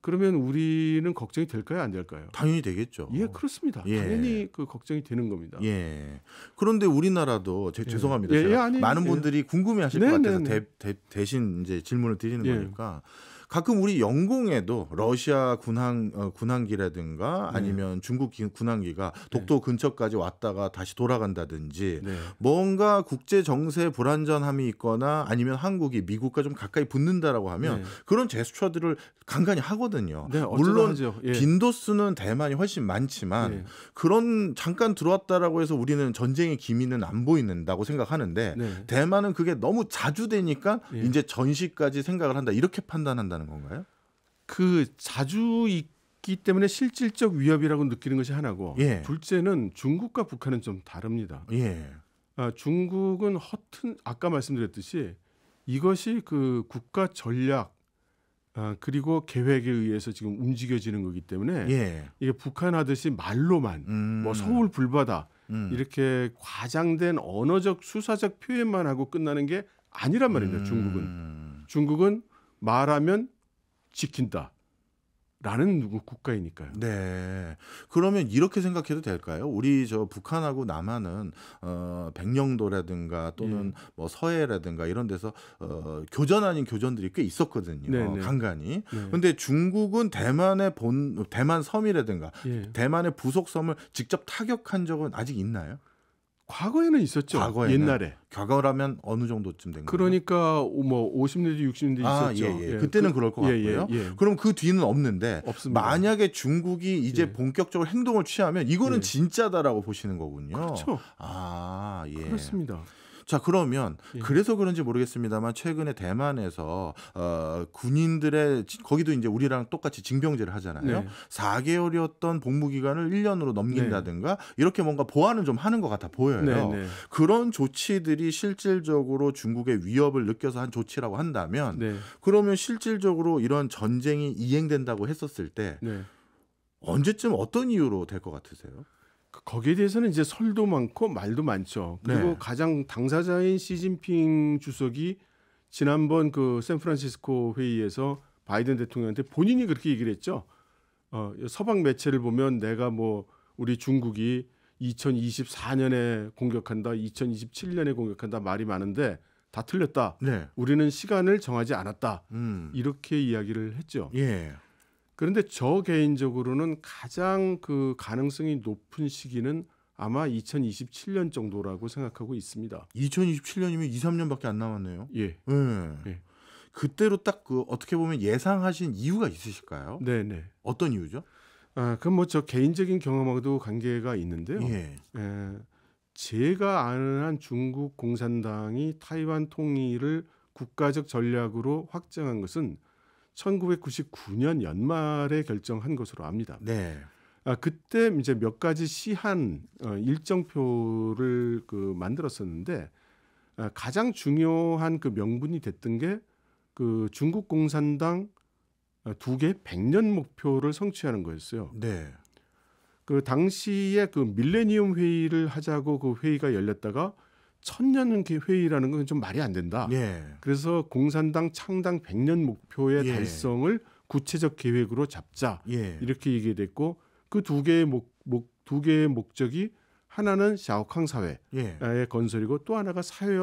그러면 우리는 걱정이 될까요, 안 될까요? 당연히 되겠죠. 예, 그렇습니다. 예. 당연히 그 걱정이 되는 겁니다. 예. 그런데 우리나라도 제, 예. 죄송합니다. 예, 예, 아니, 많은 분들이 궁금해하실 네, 것 같아서 네, 네. 대, 신 이제 질문을 드리는 거니까 가끔 우리 영공에도 러시아 군항 어, 군항기라든가 네. 아니면 네. 중국 군항기가 독도 근처까지 왔다가 다시 돌아간다든지 네. 뭔가 국제 정세 불안전함이 있거나 아니면 한국이 미국과 좀 가까이 붙는다라고 하면 네. 그런 제스처들을 간간히 하거든요. 물론 예. 빈도수는 대만이 훨씬 많지만 예. 그런 잠깐 들어왔다라고 해서 우리는 전쟁의 기미는 안 보인다고 생각하는데 네. 대만은 그게 너무 자주 되니까 예. 이제 전시까지 생각을 한다 이렇게 판단한다. 있다는 건가요? 그 자주 있기 때문에 실질적 위협이라고 느끼는 것이 하나고 예. 둘째는 중국과 북한은 좀 다릅니다. 예. 아, 중국은 허튼 아까 말씀드렸듯이 이것이 그 국가 전략 아, 그리고 계획에 의해서 지금 움직여지는 거기 때문에 예. 이게 북한 하듯이 말로만 음. 뭐 서울 불바다 음. 이렇게 과장된 언어적 수사적 표현만 하고 끝나는 게 아니란 말입니다. 음. 중국은 중국은 말하면 지킨다. 라는 누구 국가이니까요. 네. 그러면 이렇게 생각해도 될까요? 우리 저 북한하고 남한은 어 백령도라든가 또는 예. 뭐 서해라든가 이런 데서 어 교전 아닌 교전들이 꽤 있었거든요. 네네. 네. 간간이 네. 근데 중국은 대만의 본 대만 섬이라든가 예. 대만의 부속 섬을 직접 타격한 적은 아직 있나요? 과거에는 있었죠. 과거에는 옛날에. 과거라면 어느 정도쯤 된 거예요? 그러니까 뭐 50년대 60년대 아, 있었죠. 예, 예. 예. 그때는 그, 럴것 예, 예, 같고요. 예. 그럼 그 뒤는 없는데 없습니다. 만약에 중국이 이제 본격적으로 행동을 취하면 이거는 진짜다라고 보시는 거군요. 그렇죠. 아, 예. 그렇습니다. 자 그러면 예. 그래서 그런지 모르겠습니다만 최근에 대만에서 어, 군인들의 거기도 이제 우리랑 똑같이 징병제를 하잖아요. 네. 4개월이었던 복무 기간을 1년으로 넘긴다든가 네. 이렇게 뭔가 보완을 좀 하는 것 같아 보여요. 네, 네. 그런 조치들이 실질적으로 중국의 위협을 느껴서 한 조치라고 한다면 네. 그러면 실질적으로 이런 전쟁이 이행된다고 했었을 때 네. 언제쯤 어떤 이유로 될 것 같으세요? 그 거기에 대해서는 이제 설도 많고 말도 많죠. 그리고 네. 가장 당사자인 시진핑 주석이 지난번 그 샌프란시스코 회의에서 바이든 대통령한테 본인이 그렇게 얘기를 했죠. 어, 서방 매체를 보면 내가 뭐 우리 중국이 2024년에 공격한다, 2027년에 공격한다 말이 많은데 다 틀렸다. 네. 우리는 시간을 정하지 않았다. 음. 이렇게 이야기를 했죠. 예. 그런데 저 개인적으로는 가장 그 가능성이 높은 시기는 아마 2027년 정도라고 생각하고 있습니다. 2027년이면 2, 3년밖에 안 남았네요. 예. 네. 예. 그때로 딱 그 어떻게 보면 예상하신 이유가 있으실까요? 네, 네. 어떤 이유죠? 아, 그건 뭐저 개인적인 경험하고도 관계가 있는데요. 예. 예. 제가 아는 한 중국 공산당이 타이완 통일을 국가적 전략으로 확정한 것은 1999년 연말에 결정한 것으로 압니다. 네. 아, 그때 이제 몇 가지 시한 어, 일정표를 그 만들었었는데 아, 가장 중요한 그 명분이 됐던 게 그 중국 공산당 어, 두개 100년 목표를 성취하는 거였어요. 네. 그 당시에 그 밀레니엄 회의를 하자고 그 회의가 열렸다가 천년기 그 회의라는 건 좀 말이 안 된다. 예. 그래서 공산당 창당 100년 목표의 예. 달성을 구체적 계획으로 잡자 예. 이렇게 얘기됐고 그 두 개의 목 두 개의 목적이 하나는 샤오캉 사회의 예. 건설이고 또 하나가 사회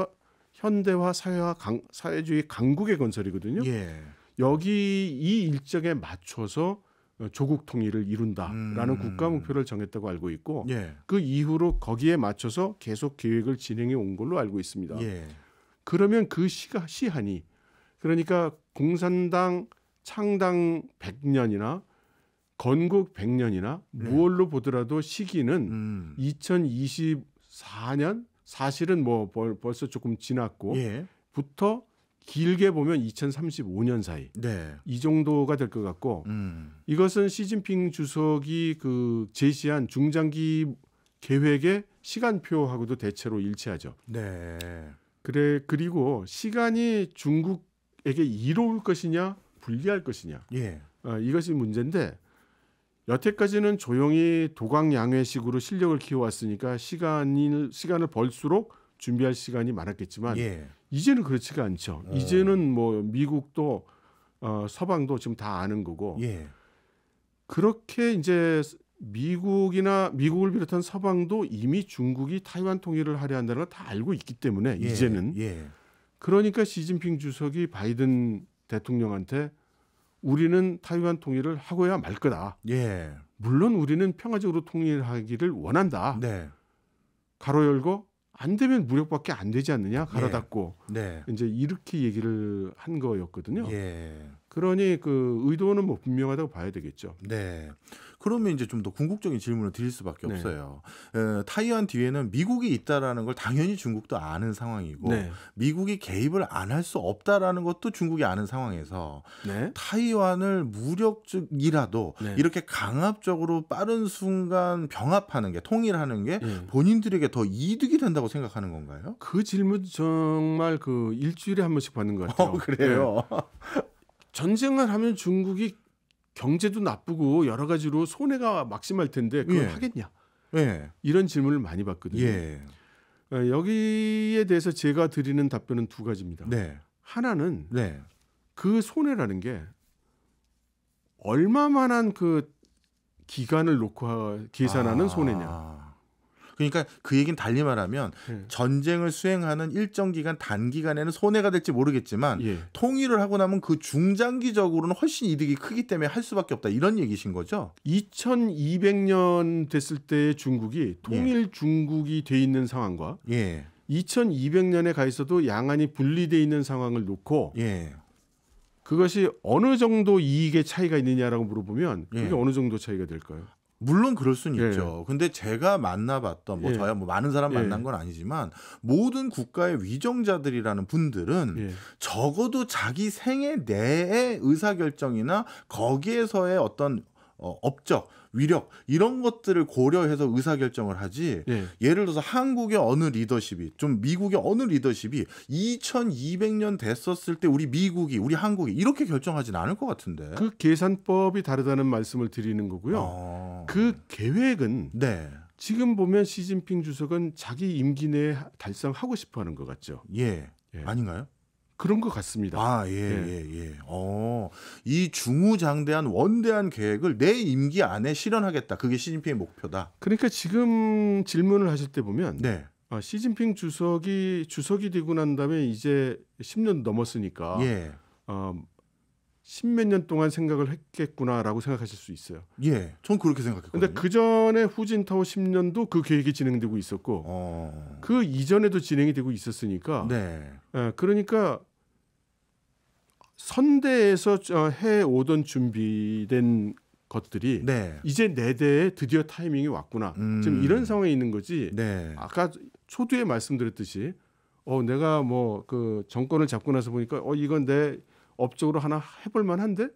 현대화 사회화 강, 사회주의 강국의 건설이거든요. 예. 여기 이 일정에 맞춰서 어, 조국 통일을 이룬다라는 음. 국가 목표를 정했다고 알고 있고 예. 그 이후로 거기에 맞춰서 계속 계획을 진행해 온 걸로 알고 있습니다. 예. 그러면 그 시가 시한이 그러니까 공산당 창당 100년이나 건국 100년이나 네. 무얼로 보더라도 시기는 음. 2024년 사실은 뭐 벌, 벌써 조금 지났고 예. 부터 길게 보면 2035년 사이 네. 이 정도가 될 것 같고 음. 이것은 시진핑 주석이 그 제시한 중장기 계획의 시간표하고도 대체로 일치하죠. 네. 그래 그리고 시간이 중국에게 이로울 것이냐 불리할 것이냐 예. 어, 이것이 문제인데 여태까지는 조용히 도강양회식으로 실력을 키워왔으니까 시간을 시간을 벌수록 준비할 시간이 많았겠지만 예. 이제는 그렇지가 않죠. 어. 이제는 뭐 미국도 어, 서방도 지금 다 아는 거고 예. 그렇게 이제 미국이나 미국을 비롯한 서방도 이미 중국이 타이완 통일을 하려 한다는 걸 다 알고 있기 때문에 예. 이제는 예. 그러니까 시진핑 주석이 바이든 대통령한테 우리는 타이완 통일을 하고야 말 거다. 예. 물론 우리는 평화적으로 통일하기를 원한다. 네. 가로 열고 안 되면 무력밖에 안 되지 않느냐 갈아닫고 네. 네. 이제 이렇게 얘기를 한 거였거든요. 예. 그러니 그 의도는 뭐 분명하다고 봐야 되겠죠. 네. 그러면 이제 좀 더 궁극적인 질문을 드릴 수밖에 네. 없어요. 에, 타이완 뒤에는 미국이 있다라는 걸 당연히 중국도 아는 상황이고 네. 미국이 개입을 안 할 수 없다라는 것도 중국이 아는 상황에서 네. 타이완을 무력적이라도 네. 이렇게 강압적으로 빠른 순간 병합하는 게 통일하는 게 네. 본인들에게 더 이득이 된다고 생각하는 건가요? 그 질문 정말 그 일주일에 한 번씩 받는 것 같아요. 어, 그래요. 네. 전쟁을 하면 중국이 경제도 나쁘고 여러 가지로 손해가 막심할 텐데 그걸 예. 하겠냐? 예. 이런 질문을 많이 받거든요. 예. 예 여기에 대해서 제가 드리는 답변은 두 가지입니다. 네. 하나는 네. 그 손해라는 게 얼마만한 그 기간을 놓고 계산하는 아. 손해냐. 그러니까 그 얘기는 달리 말하면 예. 전쟁을 수행하는 일정 기간 단기간에는 손해가 될지 모르겠지만 예. 통일을 하고 나면 그 중장기적으로는 훨씬 이득이 크기 때문에 할 수밖에 없다 이런 얘기신 거죠. 2200년 됐을 때 중국이 통일 예. 중국이 돼 있는 상황과 2200년에 예. 가 있어도 양안이 분리돼 있는 상황을 놓고 예. 그것이 어느 정도 이익의 차이가 있느냐라고 물어보면 그게 예. 어느 정도 차이가 될까요? 물론 그럴 수는 네. 예. 있죠. 근데 제가 만나봤던 뭐 예. 저야 뭐 많은 사람 예. 만난 건 아니지만 모든 국가의 위정자들이라는 분들은 예. 적어도 자기 생애 내에 의사결정이나 거기에서의 어떤 어, 업적 위력 이런 것들을 고려해서 의사 결정을 하지 예. 예를 들어서 한국의 어느 리더십이 좀 미국의 어느 리더십이 2200년 됐었을 때 우리 미국이 우리 한국이 이렇게 결정하진 않을 것 같은데 그 계산법이 다르다는 말씀을 드리는 거고요. 어... 그 계획은 네. 지금 보면 시진핑 주석은 자기 임기 내에 달성하고 싶어 하는 것 같죠. 예. 예. 아닌가요? 그런 것 같습니다. 아, 예, 예, 예. 예. 어, 이 중우장대한 원대한 계획을 내 임기 안에 실현하겠다. 그게 시진핑의 목표다. 그러니까 지금 질문을 하실 때 보면 네. 아, 시진핑 주석이 주석이 되고 난 다음에 이제 10년 넘었으니까 예. 어, 십몇 년 동안 생각을 했겠구나라고 생각하실 수 있어요. 예, 전 그렇게 생각했거든요. 근데 그 전에 후진타워 1년도그 계획이 진행되고 있었고, 어... 그 이전에도 진행이 되고 있었으니까, 네. 예, 그러니까 선대에서 어, 해 오던 준비된 것들이 네. 이제 내대에 드디어 타이밍이 왔구나. 음... 지금 이런 상황에 있는 거지. 네. 아까 초두에 말씀드렸듯이, 어, 내가 뭐 그 정권을 잡고 나서 보니까, 어, 이건 내 업적으로 하나 해볼 만한데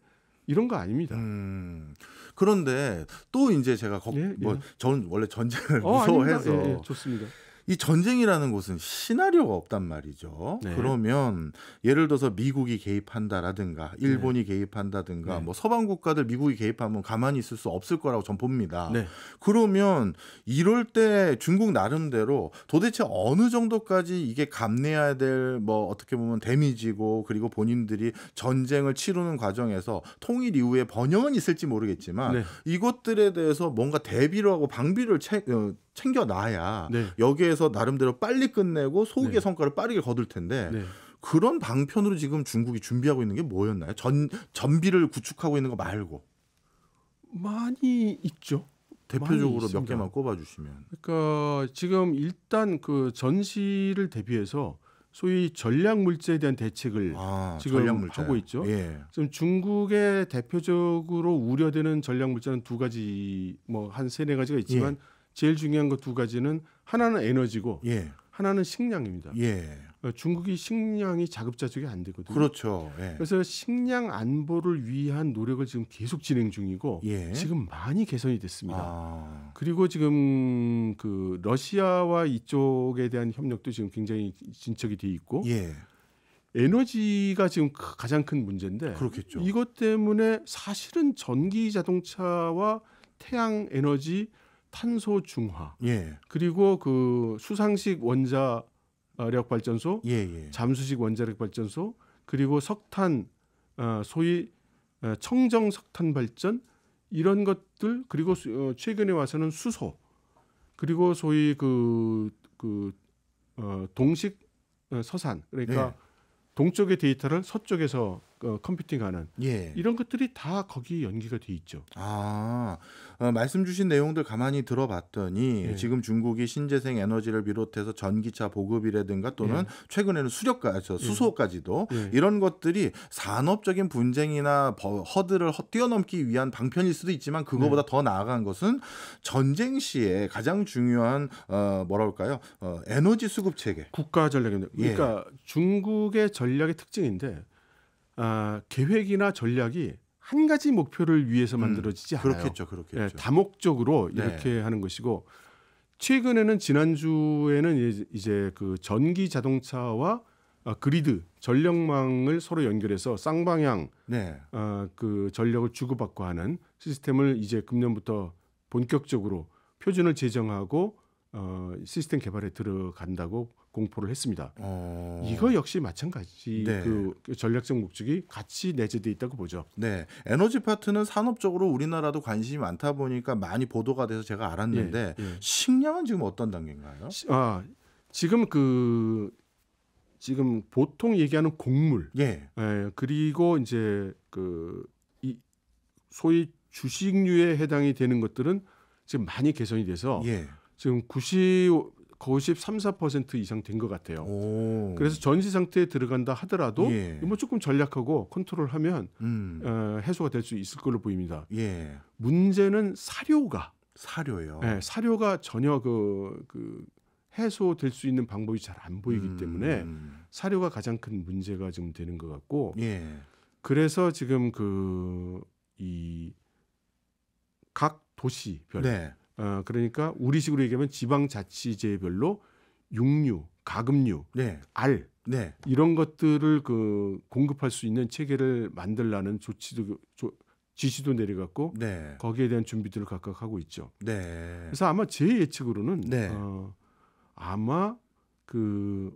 이런 거 아닙니다. 음, 그런데 또 이제 제가 거, 예, 예. 뭐 저는 예. 원래 전쟁을 어, 무서워해서 예, 예 좋습니다. 이 전쟁이라는 곳은 시나리오가 없단 말이죠. 네. 그러면 예를 들어서 미국이 개입한다라든가 네. 일본이 네. 개입한다든가 네. 뭐 서방 국가들 미국이 개입하면 가만히 있을 수 없을 거라고 전 봅니다. 네. 그러면 이럴 때 중국 나름대로 도대체 어느 정도까지 이게 감내해야 될 뭐 어떻게 보면 데미지고 그리고 본인들이 전쟁을 치르는 과정에서 통일 이후에 번영은 있을지 모르겠지만 네. 이것들에 대해서 뭔가 대비를 하고 방비를 채, 어, 챙겨놔야 네. 여기에서 나름대로 빨리 끝내고 소기의 네. 성과를 빠르게 거둘 텐데 네. 그런 방편으로 지금 중국이 준비하고 있는 게 뭐였나요? 전 전비를 구축하고 있는 거 말고 많이 있죠. 대표적으로 몇 개만 꼽아주시면. 그러니까 지금 일단 그 전시를 대비해서 소위 전략 물자에 대한 대책을 아, 지금 전략물 하고 있죠. 예. 지금 중국의 대표적으로 우려되는 전략 물자는 두 가지 뭐 한 세네 가지가 있지만 예. 제일 중요한 것 두 가지는 하나는 에너지고 예. 하나는 식량입니다. 예. 그러니까 중국이 식량이 자급자족이 안 되거든요. 그렇죠. 예. 그래서 식량 안보를 위한 노력을 지금 계속 진행 중이고 예. 지금 많이 개선이 됐습니다. 아. 그리고 지금 그 러시아와 이쪽에 대한 협력도 지금 굉장히 진척이 돼 있고 예. 에너지가 지금 가장 큰 문제인데 그렇겠죠. 이것 때문에 사실은 전기 자동차와 태양 에너지 탄소 중화, 예. 그리고 그 수상식 원자력 발전소, 예예. 예. 잠수식 원자력 발전소, 그리고 석탄 어, 소위 어, 청정 석탄 발전 이런 것들 그리고 어, 최근에 와서는 수소 그리고 소위 그, 그 어, 동식 어, 서산 그러니까 예. 동쪽의 데이터를 서쪽에서 어, 컴퓨팅하는 예. 이런 것들이 다 거기 에 연기가 돼 있죠. 아 어, 말씀 주신 내용들 가만히 들어봤더니 예. 지금 중국이 신재생 에너지를 비롯해서 전기차 보급이라든가 또는 예. 최근에는 수력까 지 예. 수소까지도 예. 이런 것들이 산업적인 분쟁이나 버, 허들을 뛰어넘기 위한 방편일 수도 있지만 그거보다 네. 더 나아간 것은 전쟁 시에 가장 중요한 어, 뭐랄까요 어, 에너지 수급 체계 국가 전략입니다. 그러니까 예. 중국의 전략의 특징인데 아, 계획이나 전략이 한 가지 목표를 위해서 음, 만들어지지 않아요. 그렇겠죠, 그렇겠죠. 네, 다목적으로 네. 이렇게 하는 것이고 최근에는 지난주에는 이제 그 전기 자동차와 어, 그리드 전력망을 서로 연결해서 쌍방향 네. 어, 그 전력을 주고받고 하는 시스템을 이제 금년부터 본격적으로 표준을 제정하고 어, 시스템 개발에 들어간다고 공포를 했습니다. 어... 이거 역시 마찬가지 네. 그 전략적 목적이 같이 내재돼 있다고 보죠. 네, 에너지 파트는 산업적으로 우리나라도 관심이 많다 보니까 많이 보도가 돼서 제가 알았는데 예, 예. 식량은 지금 어떤 단계인가요? 아, 지금 그 지금 보통 얘기하는 곡물, 예, 예 그리고 이제 그이 소위 주식류에 해당이 되는 것들은 지금 많이 개선이 돼서 예. 지금 90 거십 3, 4% 이상 된 것 같아요. 오. 그래서 전시 상태에 들어간다 하더라도 예. 뭐 조금 전략하고 컨트롤하면 음. 어, 해소가 될 수 있을 걸로 보입니다. 예. 문제는 사료가 사료요. 네, 사료가 전혀 그, 그 해소될 수 있는 방법이 잘 안 보이기 음. 때문에 사료가 가장 큰 문제가 지금 되는 것 같고 예. 그래서 지금 그 이 각 도시별 네. 어, 그러니까 우리식으로 얘기하면 지방자치제별로 육류, 가금류, 네. 알 네. 이런 것들을 그 공급할 수 있는 체계를 만들라는 조치도 조, 지시도 내려갔고 네. 거기에 대한 준비들을 각각 하고 있죠. 네. 그래서 아마 제 예측으로는 네. 어, 아마 그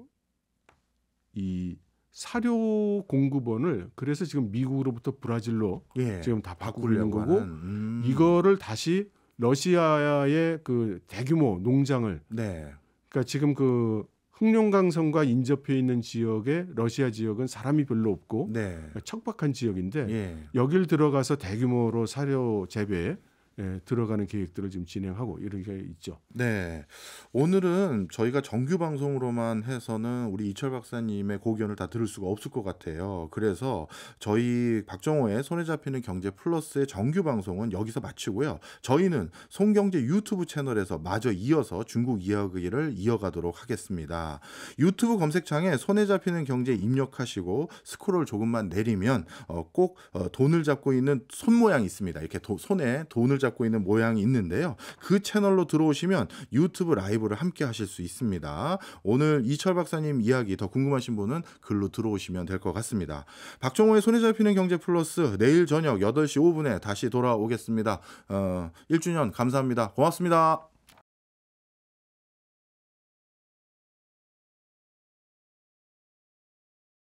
이 사료 공급원을 그래서 지금 미국으로부터 브라질로 예. 지금 다 바꾸려는 거고 음. 이거를 다시 러시아의 그 대규모 농장을 네. 그러니까 지금 그흑룡강선과 인접해 있는 지역에 러시아 지역은 사람이 별로 없고 네. 그러니까 척박한 지역인데 예. 여길 들어가서 대규모로 사료 재배 예, 들어가는 계획들을 지금 진행하고 이런 게 있죠. 네. 오늘은 저희가 정규 방송으로만 해서는 우리 이철 박사님의 고견을 다 들을 수가 없을 것 같아요. 그래서 저희 박정호의 손에 잡히는 경제 플러스의 정규 방송은 여기서 마치고요. 저희는 송경제 유튜브 채널에서 마저 이어서 중국 이야기를 이어가도록 하겠습니다. 유튜브 검색창에 손에 잡히는 경제 입력하시고 스크롤 조금만 내리면 어, 꼭 어, 돈을 잡고 있는 손 모양이 있습니다. 이렇게 도, 손에 돈을 잡고 있는 모양이 있는데요. 그 채널로 들어오시면 유튜브 라이브를 함께 하실 수 있습니다. 오늘 이철 박사님 이야기 더 궁금하신 분은 글로 들어오시면 될 것 같습니다. 박종호의 손에 잡히는 경제 플러스 내일 저녁 8시 5분에 다시 돌아오겠습니다. 어, 1주년 감사합니다. 고맙습니다.